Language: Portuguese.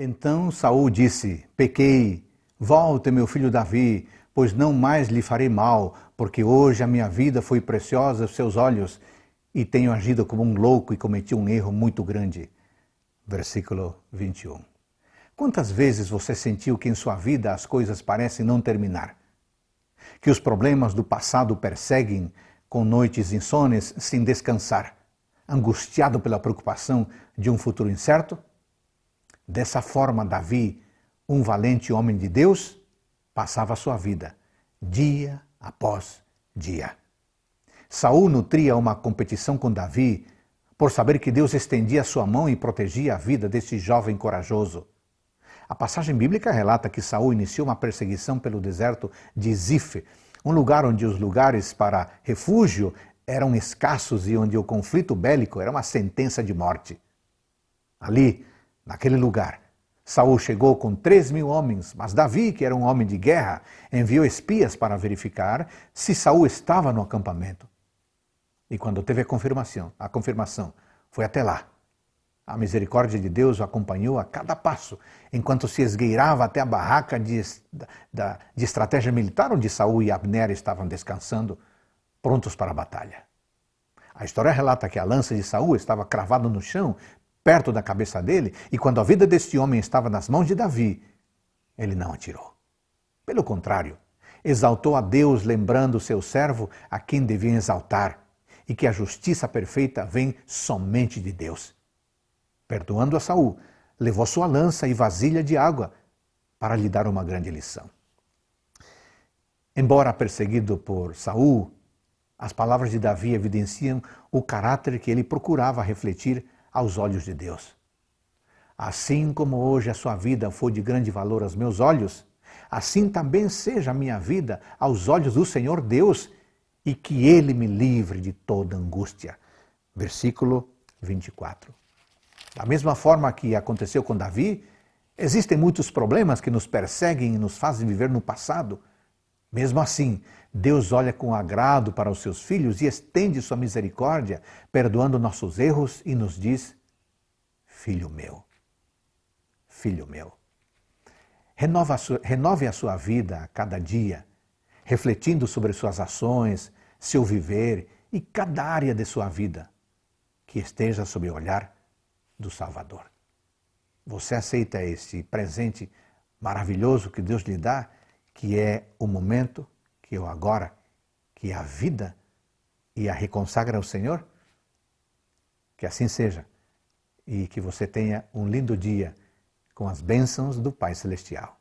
Então Saul disse: Pequei, Volte, meu filho Davi, pois não mais lhe farei mal, porque hoje a minha vida foi preciosa aos seus olhos, e tenho agido como um louco e cometi um erro muito grande. Versículo 21. Quantas vezes você sentiu que em sua vida as coisas parecem não terminar? Que os problemas do passado perseguem, com noites insones sem descansar, angustiado pela preocupação de um futuro incerto? Dessa forma, Davi, um valente homem de Deus, passava sua vida dia após dia. Saul nutria uma competição com Davi por saber que Deus estendia sua mão e protegia a vida desse jovem corajoso. A passagem bíblica relata que Saul iniciou uma perseguição pelo deserto de Zif, um lugar onde os lugares para refúgio eram escassos e onde o conflito bélico era uma sentença de morte. Ali, naquele lugar. Saul chegou com três mil homens, mas Davi, que era um homem de guerra, enviou espias para verificar se Saul estava no acampamento. E quando teve a confirmação, a confirmação foi até lá. A misericórdia de Deus o acompanhou a cada passo, enquanto se esgueirava até a barraca de, de estratégia militar onde Saul e Abner estavam descansando, prontos para a batalha. A história relata que a lança de Saul estava cravada no chão, perto da cabeça dele, e quando a vida deste homem estava nas mãos de Davi, ele não atirou. Pelo contrário, exaltou a Deus, lembrando o seu servo a quem devia exaltar, e que a justiça perfeita vem somente de Deus. Perdoando a Saul, levou sua lança e vasilha de água para lhe dar uma grande lição. Embora perseguido por Saul, as palavras de Davi evidenciam o caráter que ele procurava refletir aos olhos de Deus. Assim como hoje a sua vida foi de grande valor aos meus olhos, assim também seja a minha vida aos olhos do Senhor Deus e que Ele me livre de toda angústia. Versículo 24. Da mesma forma que aconteceu com Davi, existem muitos problemas que nos perseguem e nos fazem viver no passado, mesmo assim, Deus olha com agrado para os seus filhos e estende sua misericórdia, perdoando nossos erros e nos diz: Filho meu, filho meu. Renova a sua, renove a sua vida a cada dia, refletindo sobre suas ações, seu viver e cada área de sua vida que esteja sob o olhar do Salvador. Você aceita esse presente maravilhoso que Deus lhe dá? que é o momento, que é o agora, que é a vida e a reconsagra ao Senhor? Que assim seja e que você tenha um lindo dia com as bênçãos do Pai Celestial.